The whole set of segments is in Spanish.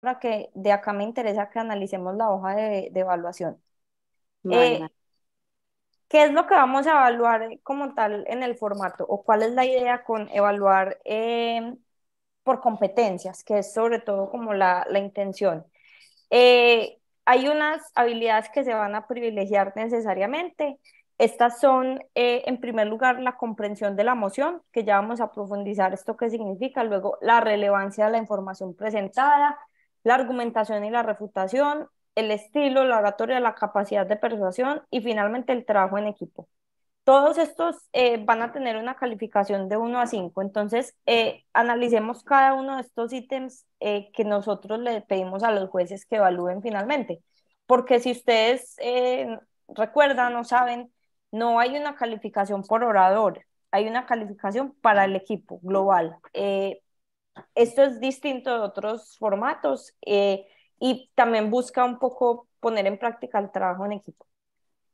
para que de acá me interesa que analicemos la hoja de, evaluación. Eh, ¿Qué es lo que vamos a evaluar como tal en el formato? ¿O cuál es la idea con evaluar em, por competencias? Que es sobre todo como la, intención. Eh, hay unas habilidades que se van a privilegiar necesariamente. Estas son, eh, en primer lugar, la comprensión de la emoción, que ya vamos a profundizar esto que significa, luego la relevancia de la información presentada, la argumentación y la refutación, el estilo, la oratoria, la capacidad de persuasión y finalmente el trabajo en equipo. Todos estos eh, van a tener una calificación de 1 a 5. Entonces, eh, analicemos cada uno de estos ítems eh, que nosotros le pedimos a los jueces que evalúen finalmente. Porque si ustedes recuerdan o saben, no hay una calificación por orador, hay una calificación para el equipo global. Eh, esto es distinto de otros formatos eh, y también busca un poco poner en práctica el trabajo en equipo.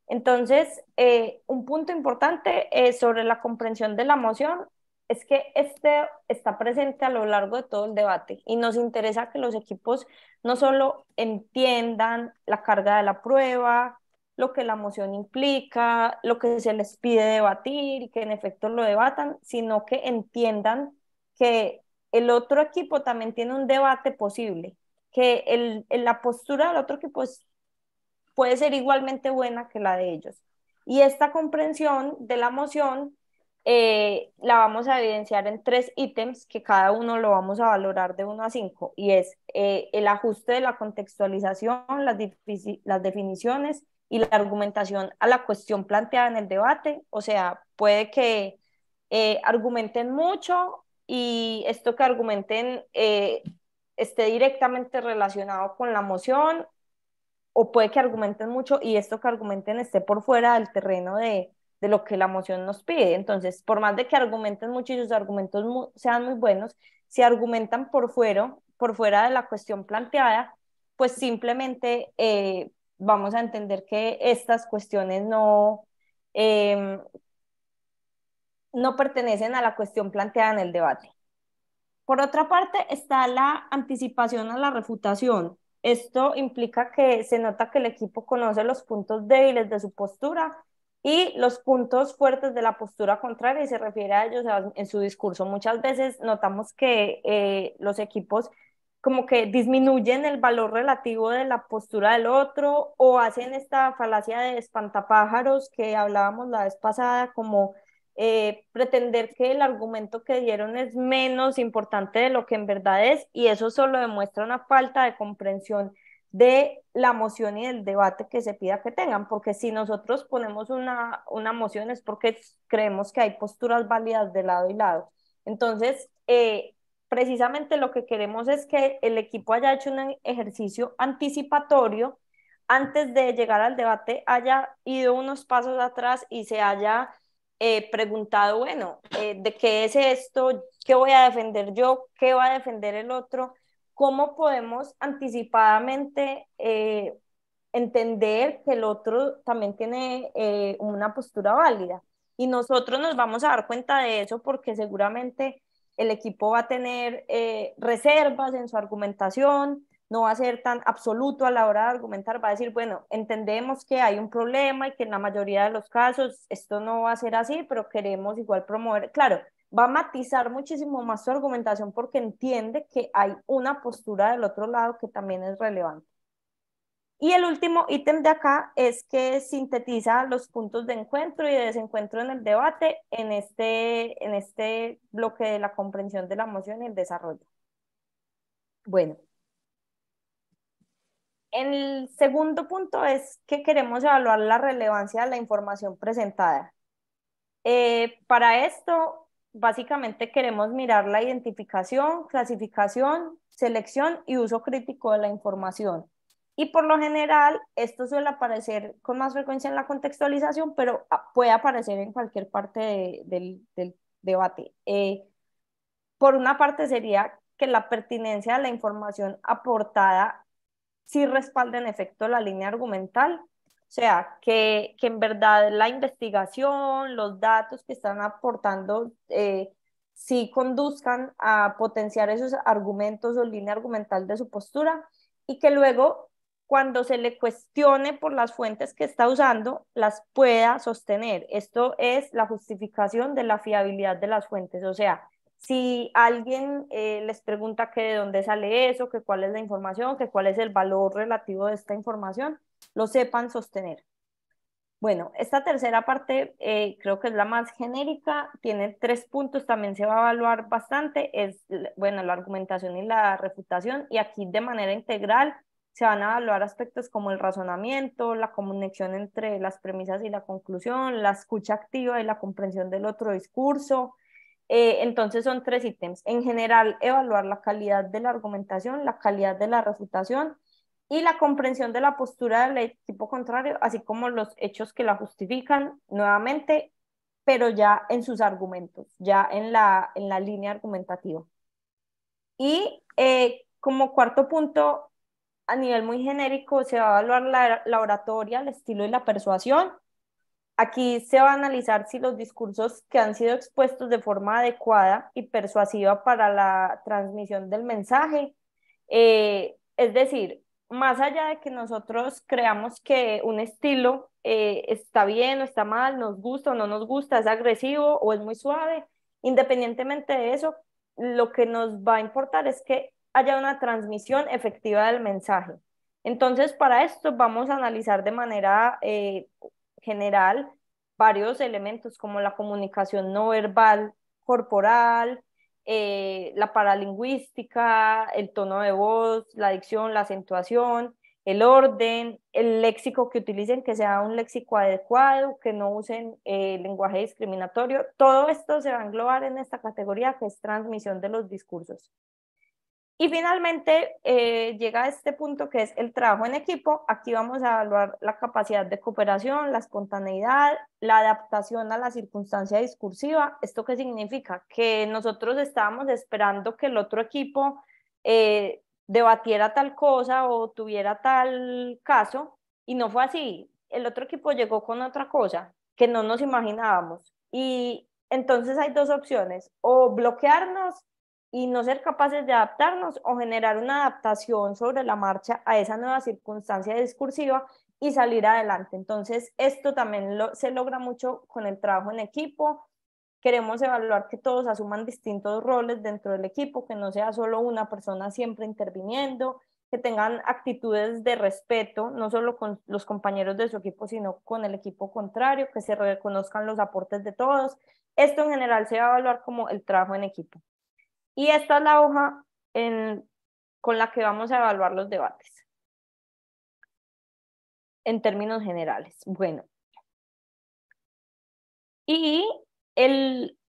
Entonces, eh, un punto importante eh, sobre la comprensión de la moción es que este está presente a lo largo de todo el debate y nos interesa que los equipos no solo entiendan la carga de la prueba, lo que la moción implica, lo que se les pide debatir y que en efecto lo debatan, sino que entiendan que el otro equipo también tiene un debate posible, que el, la postura del otro equipo puede ser igualmente buena que la de ellos. Y esta comprensión de la moción eh, la vamos a evidenciar en tres ítems que cada uno lo vamos a valorar de uno a cinco, y es eh, el ajuste de la contextualización, las, las definiciones y la argumentación a la cuestión planteada en el debate. O sea, puede que eh, argumenten mucho y esto que argumenten eh, esté directamente relacionado con la moción o puede que argumenten mucho y esto que argumenten esté por fuera del terreno de, de lo que la moción nos pide. Entonces, por más de que argumenten mucho y sus argumentos sean muy buenos, si argumentan por fuera, por fuera de la cuestión planteada, pues simplemente eh, vamos a entender que estas cuestiones no, em, no pertenecen a la cuestión planteada en el debate. Por otra parte, está la anticipación a la refutación. Esto implica que se nota que el equipo conoce los puntos débiles de su postura y los puntos fuertes de la postura contraria y se refiere a ellos en su discurso. Muchas veces notamos que eh, los equipos como que disminuyen el valor relativo de la postura del otro o hacen esta falacia de espantapájaros que hablábamos la vez pasada, como eh, pretender que el argumento que dieron es menos importante de lo que en verdad es y eso solo demuestra una falta de comprensión de la moción y del debate que se pida que tengan, porque si nosotros ponemos una, moción es porque creemos que hay posturas válidas de lado y lado. Entonces, eh, precisamente lo que queremos es que el equipo haya hecho un ejercicio anticipatorio, antes de llegar al debate haya ido unos pasos atrás y se haya eh, preguntado, bueno, eh, ¿de qué es esto? ¿Qué voy a defender yo? ¿Qué va a defender el otro? ¿Cómo podemos anticipadamente eh, entender que el otro también tiene una postura válida? Y nosotros nos vamos a dar cuenta de eso porque seguramente el equipo va a tener reservas en su argumentación, no va a ser tan absoluto a la hora de argumentar, va a decir, bueno, entendemos que hay un problema y que en la mayoría de los casos esto no va a ser así, pero queremos igual promover, claro, va a matizar muchísimo más su argumentación porque entiende que hay una postura del otro lado que también es relevante. Y el último ítem de acá es que sintetiza los puntos de encuentro y de desencuentro en el debate en este, en este bloque de la comprensión de la moción y el desarrollo. Bueno, el segundo punto es que queremos evaluar la relevancia de la información presentada. Eh, para esto, básicamente queremos mirar la identificación, clasificación, selección y uso crítico de la información. Y por lo general, esto suele aparecer con más frecuencia en la contextualización, pero puede aparecer en cualquier parte del, debate. Eh, por una parte sería que la pertinencia de la información aportada sí respalda en efecto la línea argumental, o sea, que, en verdad la investigación, los datos que están aportando, eh, sí conduzcan a potenciar esos argumentos o línea argumental de su postura y que luego cuando se le cuestione por las fuentes que está usando, las pueda sostener. Esto es la justificación de la fiabilidad de las fuentes, o sea, si alguien eh, les pregunta que de dónde sale eso, que cuál es la información, que cuál es el valor relativo de esta información, lo sepan sostener. Bueno, esta tercera parte eh, creo que es la más genérica, tiene tres puntos, también se va a evaluar bastante, es, bueno, la argumentación y la refutación, y aquí de manera integral se van a evaluar aspectos como el razonamiento, la conexión entre las premisas y la conclusión, la escucha activa y la comprensión del otro discurso, eh, entonces son tres ítems. En general, evaluar la calidad de la argumentación, la calidad de la refutación y la comprensión de la postura del tipo contrario, así como los hechos que la justifican nuevamente, pero ya en sus argumentos, ya en la, en la línea argumentativa. Y eh, como cuarto punto, a nivel muy genérico, se va a evaluar la oratoria, el estilo y la persuasión Aquí se va a analizar si los discursos que han sido expuestos de forma adecuada y persuasiva para la transmisión del mensaje, eh, es decir, más allá de que nosotros creamos que un estilo eh, está bien o está mal, nos gusta o no nos gusta, es agresivo o es muy suave, independientemente de eso, lo que nos va a importar es que haya una transmisión efectiva del mensaje. Entonces, para esto vamos a analizar de manera eh, general varios elementos como la comunicación no verbal corporal, eh, la paralingüística, el tono de voz, la dicción, la acentuación, el orden, el léxico que utilicen, que sea un léxico adecuado, que no usen eh, lenguaje discriminatorio. Todo esto se va a englobar en esta categoría que es transmisión de los discursos. Y finalmente eh, llega a este punto que es el trabajo en equipo. Aquí vamos a evaluar la capacidad de cooperación, la espontaneidad, la adaptación a la circunstancia discursiva. ¿Esto qué significa? Que nosotros estábamos esperando que el otro equipo eh, debatiera tal cosa o tuviera tal caso y no fue así. El otro equipo llegó con otra cosa que no nos imaginábamos. Y entonces hay dos opciones, o bloquearnos y no ser capaces de adaptarnos o generar una adaptación sobre la marcha a esa nueva circunstancia discursiva y salir adelante. Entonces, esto también se logra mucho con el trabajo en equipo. Queremos evaluar que todos asuman distintos roles dentro del equipo, que no sea solo una persona siempre interviniendo, que tengan actitudes de respeto, no solo con los compañeros de su equipo, sino con el equipo contrario, que se reconozcan los aportes de todos. Esto en general se va a evaluar como el trabajo en equipo. Y esta es la hoja con la que vamos a evaluar los debates en términos generales. Bueno. Y el,